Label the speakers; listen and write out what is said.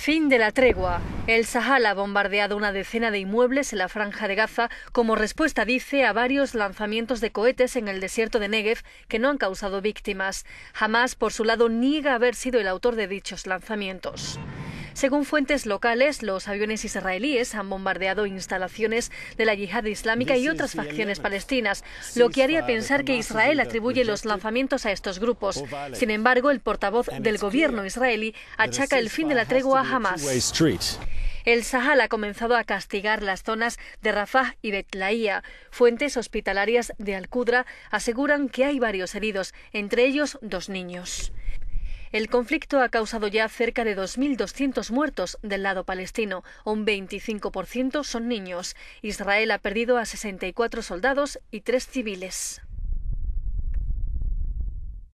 Speaker 1: Fin de la tregua. El Sahal ha bombardeado una decena de inmuebles en la franja de Gaza como respuesta, dice, a varios lanzamientos de cohetes en el desierto de Negev que no han causado víctimas. Hamas, por su lado, niega haber sido el autor de dichos lanzamientos. Según fuentes locales, los aviones israelíes han bombardeado instalaciones de la yihad islámica y otras facciones palestinas, lo que haría pensar que Israel atribuye los lanzamientos a estos grupos. Oh, Sin embargo, el portavoz del gobierno israelí achaca el fin de la tregua a Hamas. El Sahal ha comenzado a castigar las zonas de Rafah y Betlaía. Fuentes hospitalarias de Al-Qudra aseguran que hay varios heridos, entre ellos dos niños. El conflicto ha causado ya cerca de 2.200 muertos del lado palestino, un 25% son niños. Israel ha perdido a 64 soldados y tres civiles.